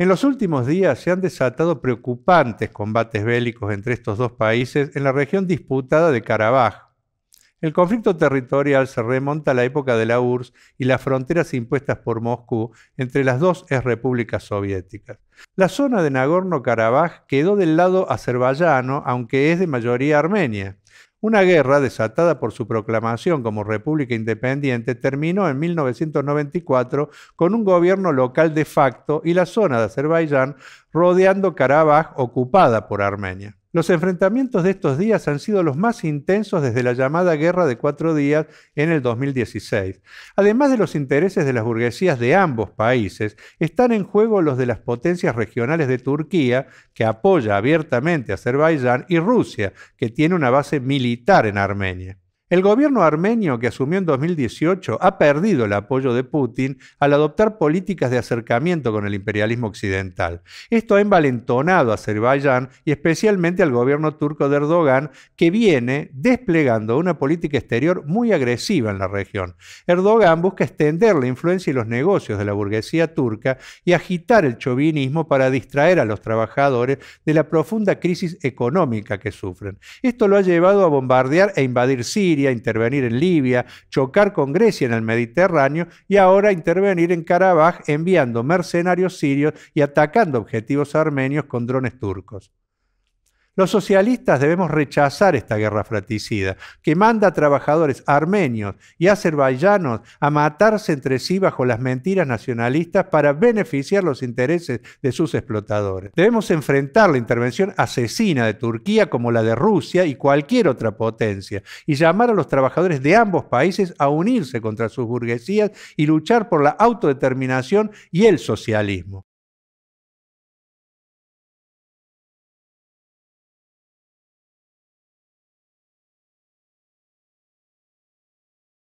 En los últimos días se han desatado preocupantes combates bélicos entre estos dos países en la región disputada de Karabaj. El conflicto territorial se remonta a la época de la URSS y las fronteras impuestas por Moscú entre las dos ex repúblicas soviéticas. La zona de Nagorno-Karabaj quedó del lado azerbaiyano, aunque es de mayoría armenia. Una guerra desatada por su proclamación como república independiente terminó en 1994 con un gobierno local de facto y la zona de Azerbaiyán rodeando Karabaj ocupada por Armenia. Los enfrentamientos de estos días han sido los más intensos desde la llamada Guerra de Cuatro Días en el 2016. Además de los intereses de las burguesías de ambos países, están en juego los de las potencias regionales de Turquía, que apoya abiertamente a Azerbaiyán, y Rusia, que tiene una base militar en Armenia. El gobierno armenio que asumió en 2018 ha perdido el apoyo de Putin al adoptar políticas de acercamiento con el imperialismo occidental. Esto ha envalentonado a Azerbaiyán y especialmente al gobierno turco de Erdogan, que viene desplegando una política exterior muy agresiva en la región. Erdogan busca extender la influencia y los negocios de la burguesía turca y agitar el chauvinismo para distraer a los trabajadores de la profunda crisis económica que sufren. Esto lo ha llevado a bombardear e invadir Siria, intervenir en Libia, chocar con Grecia en el Mediterráneo y ahora intervenir en Karabaj enviando mercenarios sirios y atacando objetivos armenios con drones turcos. Los socialistas debemos rechazar esta guerra fratricida, que manda a trabajadores armenios y azerbaiyanos a matarse entre sí bajo las mentiras nacionalistas para beneficiar los intereses de sus explotadores. Debemos enfrentar la intervención asesina de Turquía como la de Rusia y cualquier otra potencia, y llamar a los trabajadores de ambos países a unirse contra sus burguesías y luchar por la autodeterminación y el socialismo.